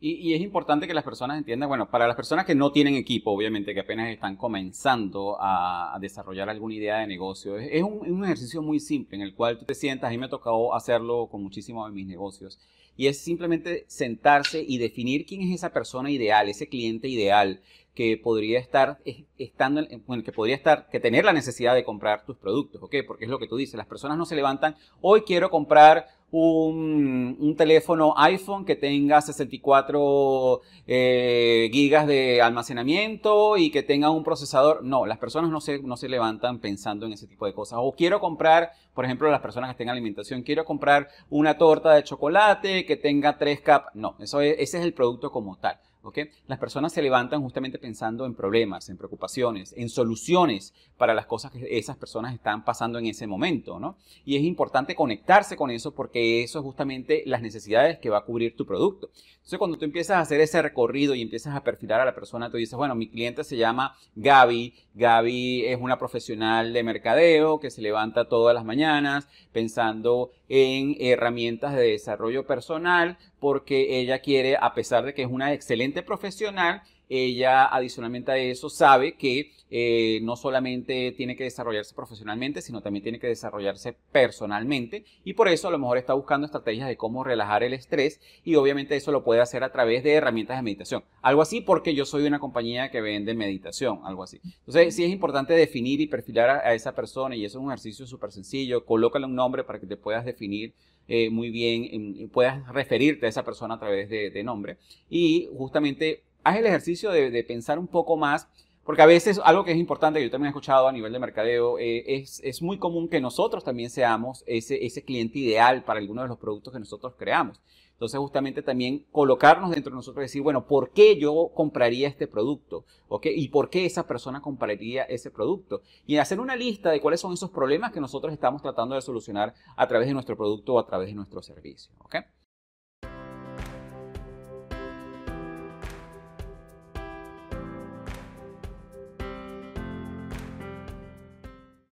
Y, es importante que las personas entiendan, bueno, para las personas que no tienen equipo, obviamente, que apenas están comenzando a, desarrollar alguna idea de negocio, es, un, ejercicio muy simple en el cual tú te sientas, a me ha tocado hacerlo con muchísimos de mis negocios, y es simplemente sentarse y definir quién es esa persona ideal, ese cliente ideal que podría estar estando, bueno, que podría estar, que tener la necesidad de comprar tus productos, ¿ok? Porque es lo que tú dices, las personas no se levantan, hoy quiero comprar un, teléfono iPhone que tenga 64 eh, gigas de almacenamiento y que tenga un procesador. No, las personas no se, levantan pensando en ese tipo de cosas. O quiero comprar, por ejemplo, las personas que tengan en alimentación, quiero comprar una torta de chocolate que tenga tres capas. No, eso ese es el producto como tal. Las personas se levantan justamente pensando en problemas, en preocupaciones, en soluciones para las cosas que esas personas están pasando en ese momento, Y es importante conectarse con eso porque eso es justamente las necesidades que va a cubrir tu producto. Entonces, cuando tú empiezas a hacer ese recorrido y empiezas a perfilar a la persona, tú dices, bueno, mi cliente se llama Gaby, Gaby es una profesional de mercadeo que se levanta todas las mañanas pensando en herramientas de desarrollo personal porque ella quiere, a pesar de que es una excelente profesional, ella adicionalmente a eso sabe que eh, no solamente tiene que desarrollarse profesionalmente, sino también tiene que desarrollarse personalmente y por eso a lo mejor está buscando estrategias de cómo relajar el estrés y obviamente eso lo puede hacer a través de herramientas de meditación. Algo así porque yo soy una compañía que vende meditación, algo así. Entonces sí es importante definir y perfilar a, esa persona y eso es un ejercicio súper sencillo. Colócale un nombre para que te puedas definir eh, muy bien, y puedas referirte a esa persona a través de nombre y justamente haz el ejercicio de, pensar un poco más, porque a veces algo que es importante, que yo también he escuchado a nivel de mercadeo, eh, es, muy común que nosotros también seamos ese, ese cliente ideal para alguno de los productos que nosotros creamos. Entonces, justamente también colocarnos dentro de nosotros y decir, bueno, ¿por qué yo compraría este producto? ¿Ok? ¿Y por qué esa persona compraría ese producto? Y hacer una lista de cuáles son esos problemas que nosotros estamos tratando de solucionar a través de nuestro producto o a través de nuestro servicio. ¿Ok?